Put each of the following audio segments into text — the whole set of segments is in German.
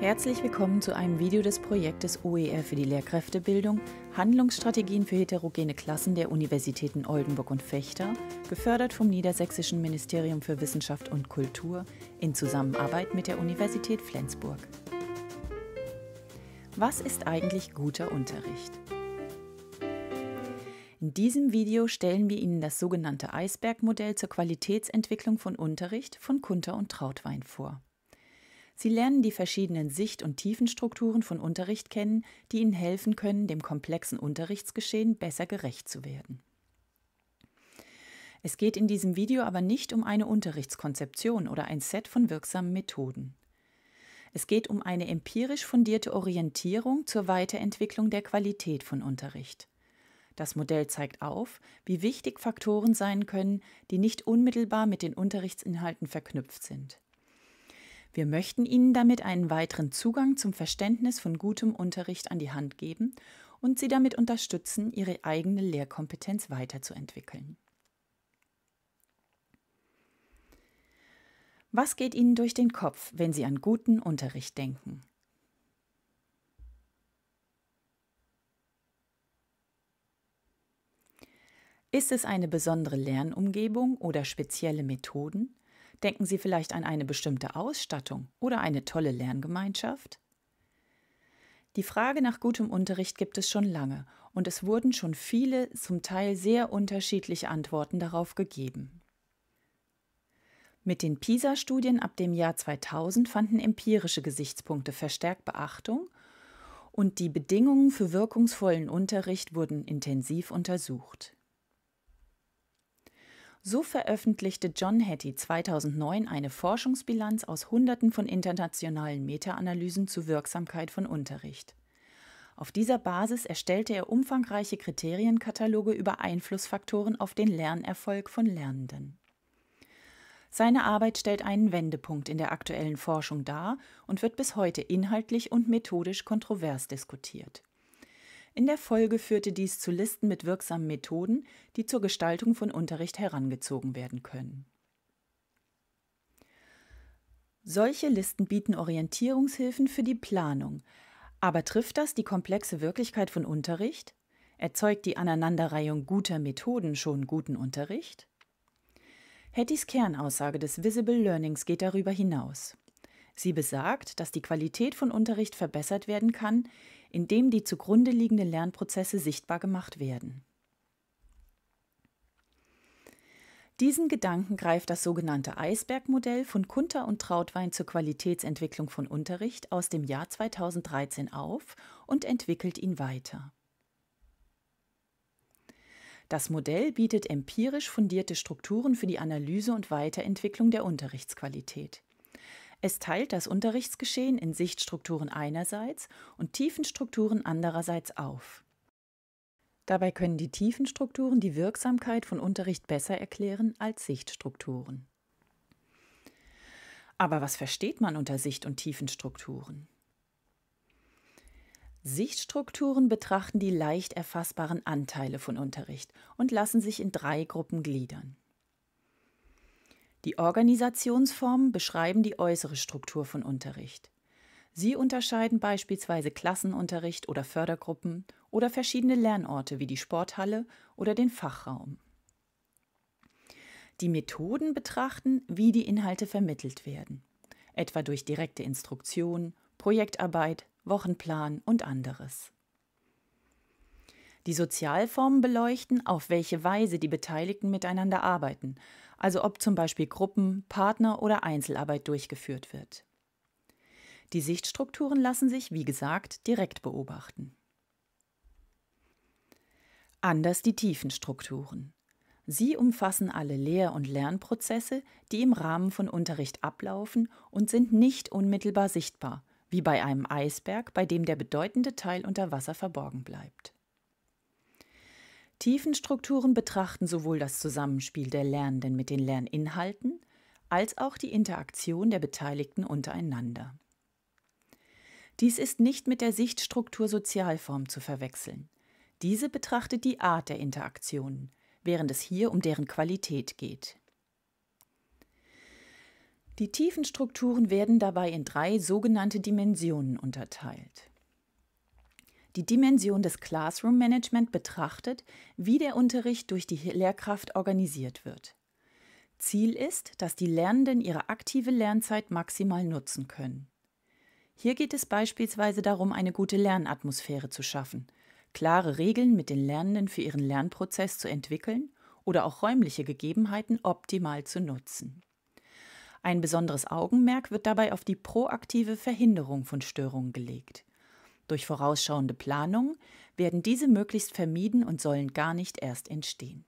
Herzlich willkommen zu einem Video des Projektes OER für die Lehrkräftebildung, Handlungsstrategien für heterogene Klassen der Universitäten Oldenburg und Fechter, gefördert vom Niedersächsischen Ministerium für Wissenschaft und Kultur in Zusammenarbeit mit der Universität Flensburg. Was ist eigentlich guter Unterricht? In diesem Video stellen wir Ihnen das sogenannte Eisbergmodell zur Qualitätsentwicklung von Unterricht von Kunter und Trautwein vor. Sie lernen die verschiedenen Sicht- und Tiefenstrukturen von Unterricht kennen, die Ihnen helfen können, dem komplexen Unterrichtsgeschehen besser gerecht zu werden. Es geht in diesem Video aber nicht um eine Unterrichtskonzeption oder ein Set von wirksamen Methoden. Es geht um eine empirisch fundierte Orientierung zur Weiterentwicklung der Qualität von Unterricht. Das Modell zeigt auf, wie wichtig Faktoren sein können, die nicht unmittelbar mit den Unterrichtsinhalten verknüpft sind. Wir möchten Ihnen damit einen weiteren Zugang zum Verständnis von gutem Unterricht an die Hand geben und Sie damit unterstützen, Ihre eigene Lehrkompetenz weiterzuentwickeln. Was geht Ihnen durch den Kopf, wenn Sie an guten Unterricht denken? Ist es eine besondere Lernumgebung oder spezielle Methoden? Denken Sie vielleicht an eine bestimmte Ausstattung oder eine tolle Lerngemeinschaft? Die Frage nach gutem Unterricht gibt es schon lange und es wurden schon viele, zum Teil sehr unterschiedliche Antworten darauf gegeben. Mit den PISA-Studien ab dem Jahr 2000 fanden empirische Gesichtspunkte verstärkt Beachtung und die Bedingungen für wirkungsvollen Unterricht wurden intensiv untersucht. So veröffentlichte John Hattie 2009 eine Forschungsbilanz aus Hunderten von internationalen Meta-Analysen zur Wirksamkeit von Unterricht. Auf dieser Basis erstellte er umfangreiche Kriterienkataloge über Einflussfaktoren auf den Lernerfolg von Lernenden. Seine Arbeit stellt einen Wendepunkt in der aktuellen Forschung dar und wird bis heute inhaltlich und methodisch kontrovers diskutiert. In der Folge führte dies zu Listen mit wirksamen Methoden, die zur Gestaltung von Unterricht herangezogen werden können. Solche Listen bieten Orientierungshilfen für die Planung. Aber trifft das die komplexe Wirklichkeit von Unterricht? Erzeugt die Aneinanderreihung guter Methoden schon guten Unterricht? Hettys Kernaussage des Visible Learnings geht darüber hinaus. Sie besagt, dass die Qualität von Unterricht verbessert werden kann, in dem die zugrunde liegenden Lernprozesse sichtbar gemacht werden. Diesen Gedanken greift das sogenannte Eisbergmodell von Kunter und Trautwein zur Qualitätsentwicklung von Unterricht aus dem Jahr 2013 auf und entwickelt ihn weiter. Das Modell bietet empirisch fundierte Strukturen für die Analyse und Weiterentwicklung der Unterrichtsqualität. Es teilt das Unterrichtsgeschehen in Sichtstrukturen einerseits und Tiefenstrukturen andererseits auf. Dabei können die Tiefenstrukturen die Wirksamkeit von Unterricht besser erklären als Sichtstrukturen. Aber was versteht man unter Sicht- und Tiefenstrukturen? Sichtstrukturen betrachten die leicht erfassbaren Anteile von Unterricht und lassen sich in drei Gruppen gliedern. Die Organisationsformen beschreiben die äußere Struktur von Unterricht. Sie unterscheiden beispielsweise Klassenunterricht oder Fördergruppen oder verschiedene Lernorte wie die Sporthalle oder den Fachraum. Die Methoden betrachten, wie die Inhalte vermittelt werden, etwa durch direkte Instruktion, Projektarbeit, Wochenplan und anderes die Sozialformen beleuchten, auf welche Weise die Beteiligten miteinander arbeiten, also ob zum Beispiel Gruppen, Partner oder Einzelarbeit durchgeführt wird. Die Sichtstrukturen lassen sich, wie gesagt, direkt beobachten. Anders die Tiefenstrukturen. Sie umfassen alle Lehr- und Lernprozesse, die im Rahmen von Unterricht ablaufen und sind nicht unmittelbar sichtbar, wie bei einem Eisberg, bei dem der bedeutende Teil unter Wasser verborgen bleibt. Tiefenstrukturen betrachten sowohl das Zusammenspiel der Lernenden mit den Lerninhalten als auch die Interaktion der Beteiligten untereinander. Dies ist nicht mit der Sichtstruktur Sozialform zu verwechseln. Diese betrachtet die Art der Interaktionen, während es hier um deren Qualität geht. Die Tiefenstrukturen werden dabei in drei sogenannte Dimensionen unterteilt die Dimension des Classroom Management betrachtet, wie der Unterricht durch die Lehrkraft organisiert wird. Ziel ist, dass die Lernenden ihre aktive Lernzeit maximal nutzen können. Hier geht es beispielsweise darum, eine gute Lernatmosphäre zu schaffen, klare Regeln mit den Lernenden für ihren Lernprozess zu entwickeln oder auch räumliche Gegebenheiten optimal zu nutzen. Ein besonderes Augenmerk wird dabei auf die proaktive Verhinderung von Störungen gelegt. Durch vorausschauende Planung werden diese möglichst vermieden und sollen gar nicht erst entstehen.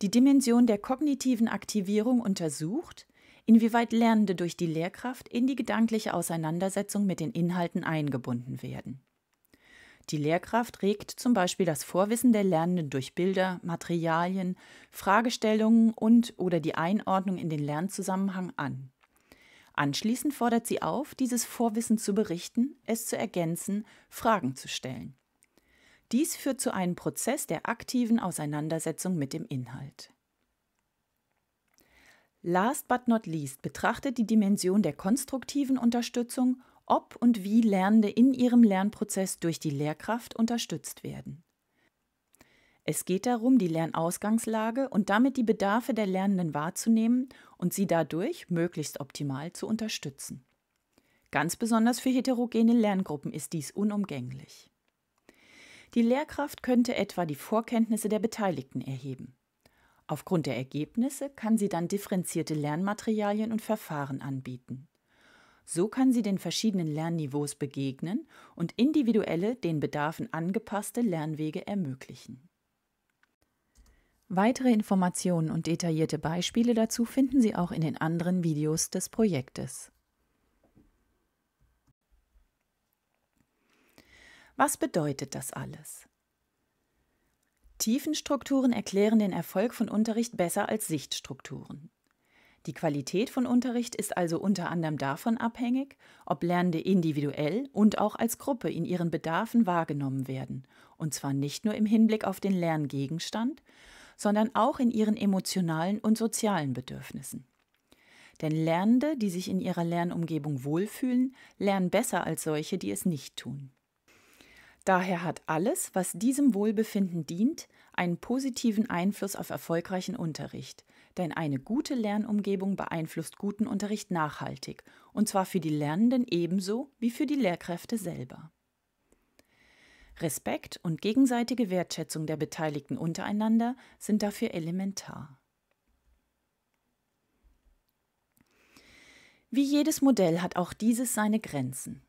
Die Dimension der kognitiven Aktivierung untersucht, inwieweit Lernende durch die Lehrkraft in die gedankliche Auseinandersetzung mit den Inhalten eingebunden werden. Die Lehrkraft regt zum Beispiel das Vorwissen der Lernenden durch Bilder, Materialien, Fragestellungen und oder die Einordnung in den Lernzusammenhang an. Anschließend fordert sie auf, dieses Vorwissen zu berichten, es zu ergänzen, Fragen zu stellen. Dies führt zu einem Prozess der aktiven Auseinandersetzung mit dem Inhalt. Last but not least betrachtet die Dimension der konstruktiven Unterstützung, ob und wie Lernende in ihrem Lernprozess durch die Lehrkraft unterstützt werden. Es geht darum, die Lernausgangslage und damit die Bedarfe der Lernenden wahrzunehmen und sie dadurch möglichst optimal zu unterstützen. Ganz besonders für heterogene Lerngruppen ist dies unumgänglich. Die Lehrkraft könnte etwa die Vorkenntnisse der Beteiligten erheben. Aufgrund der Ergebnisse kann sie dann differenzierte Lernmaterialien und Verfahren anbieten. So kann sie den verschiedenen Lernniveaus begegnen und individuelle, den Bedarfen angepasste Lernwege ermöglichen. Weitere Informationen und detaillierte Beispiele dazu finden Sie auch in den anderen Videos des Projektes. Was bedeutet das alles? Tiefenstrukturen erklären den Erfolg von Unterricht besser als Sichtstrukturen. Die Qualität von Unterricht ist also unter anderem davon abhängig, ob Lernende individuell und auch als Gruppe in ihren Bedarfen wahrgenommen werden, und zwar nicht nur im Hinblick auf den Lerngegenstand, sondern auch in ihren emotionalen und sozialen Bedürfnissen. Denn Lernende, die sich in ihrer Lernumgebung wohlfühlen, lernen besser als solche, die es nicht tun. Daher hat alles, was diesem Wohlbefinden dient, einen positiven Einfluss auf erfolgreichen Unterricht. Denn eine gute Lernumgebung beeinflusst guten Unterricht nachhaltig, und zwar für die Lernenden ebenso wie für die Lehrkräfte selber. Respekt und gegenseitige Wertschätzung der Beteiligten untereinander sind dafür elementar. Wie jedes Modell hat auch dieses seine Grenzen.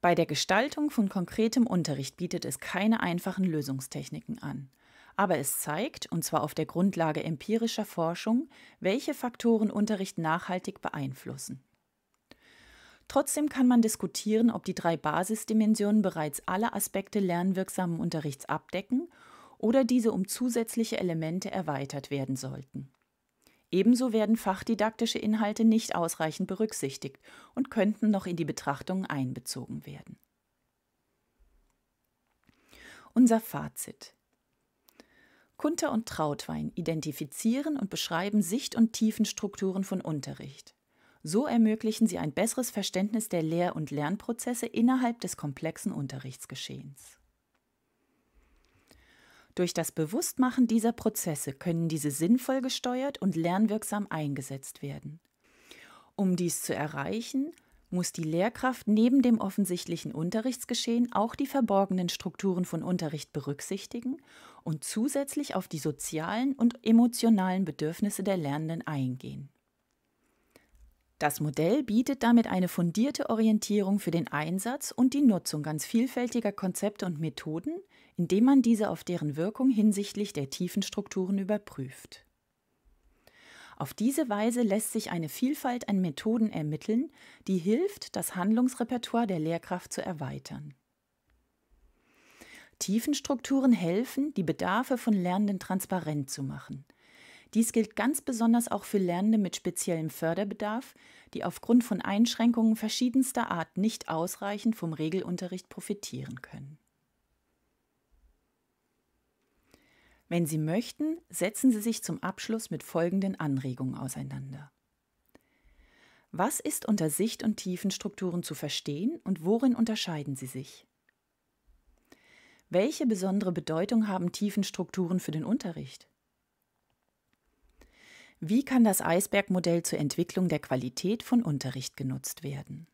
Bei der Gestaltung von konkretem Unterricht bietet es keine einfachen Lösungstechniken an. Aber es zeigt, und zwar auf der Grundlage empirischer Forschung, welche Faktoren Unterricht nachhaltig beeinflussen. Trotzdem kann man diskutieren, ob die drei Basisdimensionen bereits alle Aspekte lernwirksamen Unterrichts abdecken oder diese um zusätzliche Elemente erweitert werden sollten. Ebenso werden fachdidaktische Inhalte nicht ausreichend berücksichtigt und könnten noch in die Betrachtungen einbezogen werden. Unser Fazit. Kunter und Trautwein identifizieren und beschreiben Sicht- und Tiefenstrukturen von Unterricht. So ermöglichen sie ein besseres Verständnis der Lehr- und Lernprozesse innerhalb des komplexen Unterrichtsgeschehens. Durch das Bewusstmachen dieser Prozesse können diese sinnvoll gesteuert und lernwirksam eingesetzt werden. Um dies zu erreichen, muss die Lehrkraft neben dem offensichtlichen Unterrichtsgeschehen auch die verborgenen Strukturen von Unterricht berücksichtigen und zusätzlich auf die sozialen und emotionalen Bedürfnisse der Lernenden eingehen. Das Modell bietet damit eine fundierte Orientierung für den Einsatz und die Nutzung ganz vielfältiger Konzepte und Methoden, indem man diese auf deren Wirkung hinsichtlich der Tiefenstrukturen überprüft. Auf diese Weise lässt sich eine Vielfalt an Methoden ermitteln, die hilft, das Handlungsrepertoire der Lehrkraft zu erweitern. Tiefenstrukturen helfen, die Bedarfe von Lernenden transparent zu machen. Dies gilt ganz besonders auch für Lernende mit speziellem Förderbedarf, die aufgrund von Einschränkungen verschiedenster Art nicht ausreichend vom Regelunterricht profitieren können. Wenn Sie möchten, setzen Sie sich zum Abschluss mit folgenden Anregungen auseinander. Was ist unter Sicht- und Tiefenstrukturen zu verstehen und worin unterscheiden sie sich? Welche besondere Bedeutung haben Tiefenstrukturen für den Unterricht? Wie kann das Eisbergmodell zur Entwicklung der Qualität von Unterricht genutzt werden?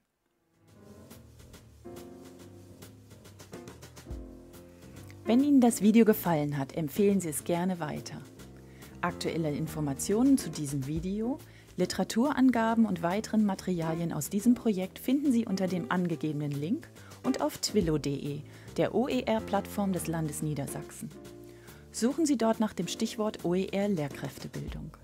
Wenn Ihnen das Video gefallen hat, empfehlen Sie es gerne weiter. Aktuelle Informationen zu diesem Video, Literaturangaben und weiteren Materialien aus diesem Projekt finden Sie unter dem angegebenen Link und auf twillo.de, der OER-Plattform des Landes Niedersachsen. Suchen Sie dort nach dem Stichwort OER Lehrkräftebildung.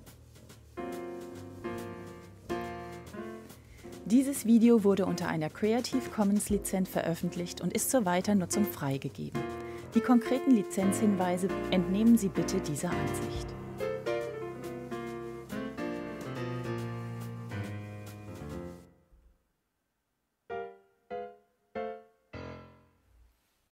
Dieses Video wurde unter einer Creative Commons Lizenz veröffentlicht und ist zur Weiternutzung freigegeben. Die konkreten Lizenzhinweise entnehmen Sie bitte dieser Ansicht.